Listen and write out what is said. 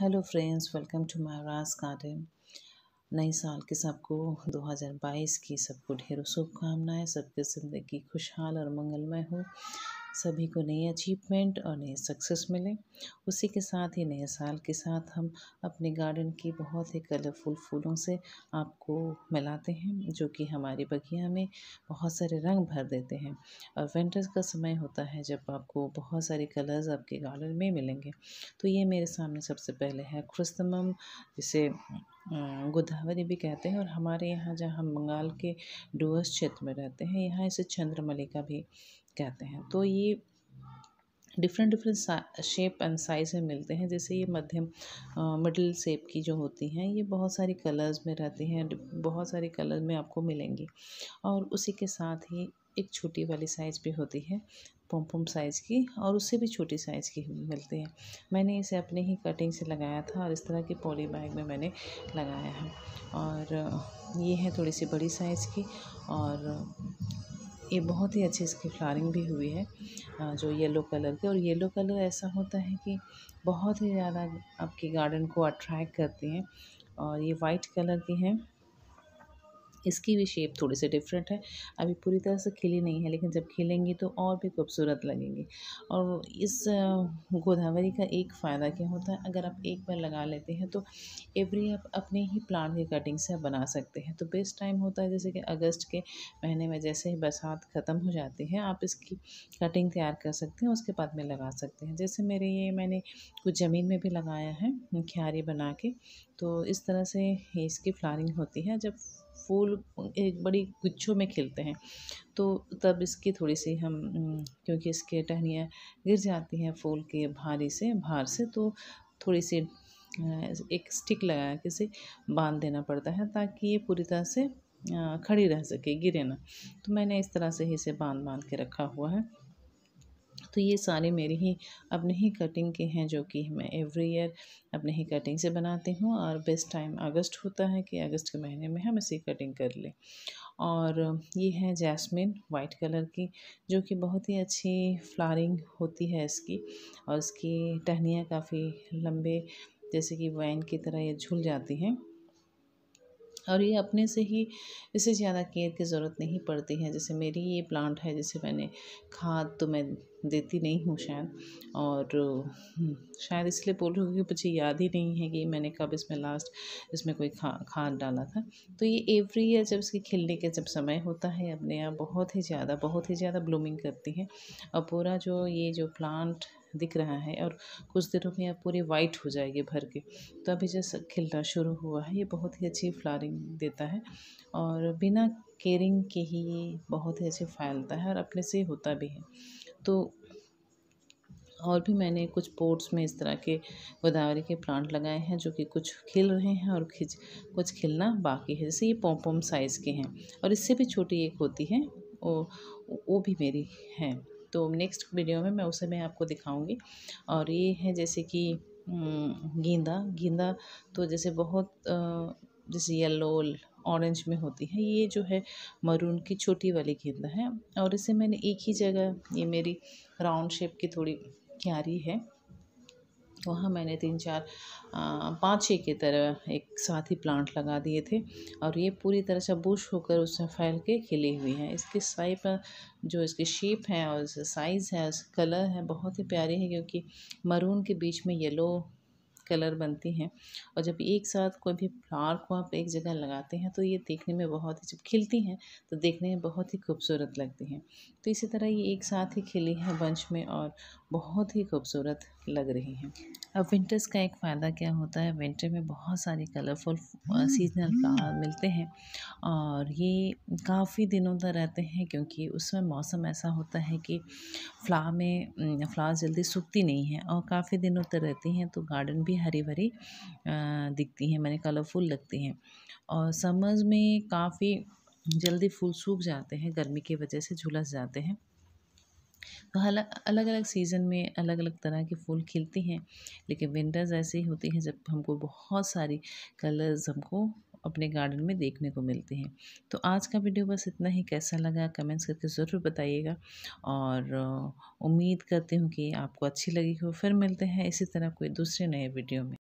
hello friends welcome to Maharaj garden नए साल के सबको 2022 की सबको ढेरों शुभकामनाएं सबके ज़िंदगी खुशहाल और मंगलमय हो सभी को नई अचीवमेंट और नए सक्सेस मिले उसी के साथ ही नए साल के साथ हम अपने गार्डन की बहुत ही कलरफुल फूलों से आपको मिलाते हैं जो कि हमारे बगिया में बहुत सारे रंग भर देते हैं और विंटर्स का समय होता है जब आपको बहुत सारे कलर्स आपके गार्डन में मिलेंगे तो ये मेरे सामने सबसे पहले है क्रिस्तमम जिसे हाँ, गोदावरी भी कहते हैं और हमारे यहाँ जहाँ हम बंगाल के डुअर्स क्षेत्र में रहते हैं यहाँ इसे चंद्रमलिका भी कहते हैं तो ये different different shape and size में मिलते हैं जैसे ये मध्यम मिडिल शेप की जो होती हैं ये बहुत सारी कलर्स में रहती हैं बहुत सारी कलर में आपको मिलेंगी और उसी के साथ ही एक छोटी वाली साइज़ भी होती है पम पम साइज़ की और उससे भी छोटी साइज़ की मिलती है मैंने इसे अपने ही कटिंग से लगाया था और इस तरह के पॉली बैग में मैंने लगाया है और ये है थोड़ी सी बड़ी साइज़ की और ये बहुत ही अच्छी इसकी फ्लारिंग भी हुई है जो येलो कलर के और येलो कलर ऐसा होता है कि बहुत ही ज़्यादा आपके गार्डन को अट्रैक्ट करती हैं और ये वाइट कलर की हैं इसकी भी शेप थोड़ी सी डिफरेंट है अभी पूरी तरह से खिली नहीं है लेकिन जब खिलेंगी तो और भी खूबसूरत लगेंगी और इस गोदावरी का एक फ़ायदा क्या होता है अगर आप एक बार लगा लेते हैं तो एवरी आप अपने ही प्लांट की कटिंग से आप बना सकते हैं तो बेस्ट टाइम होता है जैसे कि अगस्त के महीने में जैसे ही बरसात ख़त्म हो जाती है आप इसकी कटिंग तैयार कर सकते हैं उसके बाद में लगा सकते हैं जैसे मेरे ये मैंने कुछ ज़मीन में भी लगाया है क्यारी बना के तो इस तरह से इसकी फ्लारिंग होती है जब फूल एक बड़ी गुच्छों में खिलते हैं तो तब इसकी थोड़ी सी हम क्योंकि इसके टहनियाँ गिर जाती हैं फूल के भारी से भार से तो थोड़ी सी एक स्टिक लगा किसी बांध देना पड़ता है ताकि ये पूरी तरह से खड़ी रह सके गिरे ना तो मैंने इस तरह से ही इसे बांध बांध के रखा हुआ है तो ये सारे मेरे ही अपने ही कटिंग के हैं जो कि मैं एवरी ईयर अपने ही कटिंग से बनाती हूँ और बेस्ट टाइम अगस्त होता है कि अगस्त के महीने में हम इसी कटिंग कर लें और ये है जैस्मिन वाइट कलर की जो कि बहुत ही अच्छी फ्लारिंग होती है इसकी और इसकी टहनियाँ काफ़ी लंबे जैसे कि वाइन की तरह ये झूल जाती हैं और ये अपने से ही इसे ज़्यादा केयर की ज़रूरत नहीं पड़ती है जैसे मेरी ये प्लांट है जैसे मैंने खाद तो मैं देती नहीं हूँ शायद और हम्म, शायद इसलिए बोल रही हूँ कि मुझे याद ही नहीं है कि मैंने कब इसमें लास्ट इसमें कोई खा खाद डाला था तो ये एवरी ईयर जब इसके खिलने के जब समय होता है अपने आप बहुत ही ज़्यादा बहुत ही ज़्यादा ब्लूमिंग करती है और पूरा जो ये जो प्लांट दिख रहा है और कुछ दिनों में यह पूरे वाइट हो जाएगी भर के तो अभी जैसे खिलना शुरू हुआ है ये बहुत ही अच्छी फ्लारिंग देता है और बिना केयरिंग के ही ये बहुत ही अच्छे फैलता है और अपने से होता भी है तो और भी मैंने कुछ पोर्ट्स में इस तरह के गोदावरी के प्लांट लगाए हैं जो कि कुछ खिल रहे हैं और खिच कुछ खिलना बाकी है जैसे ये पोम साइज़ के हैं और इससे भी छोटी एक होती है वो वो भी मेरी है तो नेक्स्ट वीडियो में मैं उसे मैं आपको दिखाऊंगी और ये है जैसे कि गेंदा गेंदा तो जैसे बहुत जैसे येलो ऑरेंज में होती है ये जो है मरून की छोटी वाली गेंदा है और इसे मैंने एक ही जगह ये मेरी राउंड शेप की थोड़ी क्यारी है वहाँ मैंने तीन चार पाँच छः की तरह एक साथ ही प्लांट लगा दिए थे और ये पूरी तरह से बुश होकर उसमें फैल के खिली हुई है इसकी साइप जो इसके शेप है और साइज़ है उस कलर है बहुत ही प्यारी है क्योंकि मरून के बीच में येलो कलर बनती हैं और जब एक साथ कोई भी फ्लावर को आप एक जगह लगाते हैं तो ये देखने में बहुत ही जब खिलती हैं तो देखने में बहुत ही खूबसूरत लगती हैं तो इसी तरह ये एक साथ ही खिली है बंच में और बहुत ही खूबसूरत लग रही हैं अब विंटर्स का एक फ़ायदा क्या होता है विंटर में बहुत सारे कलरफुल सीजनल फ्लावर मिलते हैं और ये काफ़ी दिनों तक रहते हैं क्योंकि उसमें मौसम ऐसा होता है कि फ्लावर में फ्लावर जल्दी सूखती नहीं है और काफ़ी दिनों तक रहती हैं तो गार्डन भी हरी भरी दिखती हैं मैंने कलरफुल लगती हैं और समर्स में काफ़ी जल्दी फूल सूख जाते हैं गर्मी की वजह से झुलस जाते हैं तो अलग अलग सीज़न में अलग अलग तरह के फूल खिलते हैं लेकिन विंटर्स ऐसे ही होते हैं जब हमको बहुत सारी कलर्स हमको अपने गार्डन में देखने को मिलते हैं तो आज का वीडियो बस इतना ही कैसा लगा कमेंट्स करके ज़रूर बताइएगा और उम्मीद करती हूँ कि आपको अच्छी लगी हो फिर मिलते हैं इसी तरह कोई दूसरे नए वीडियो में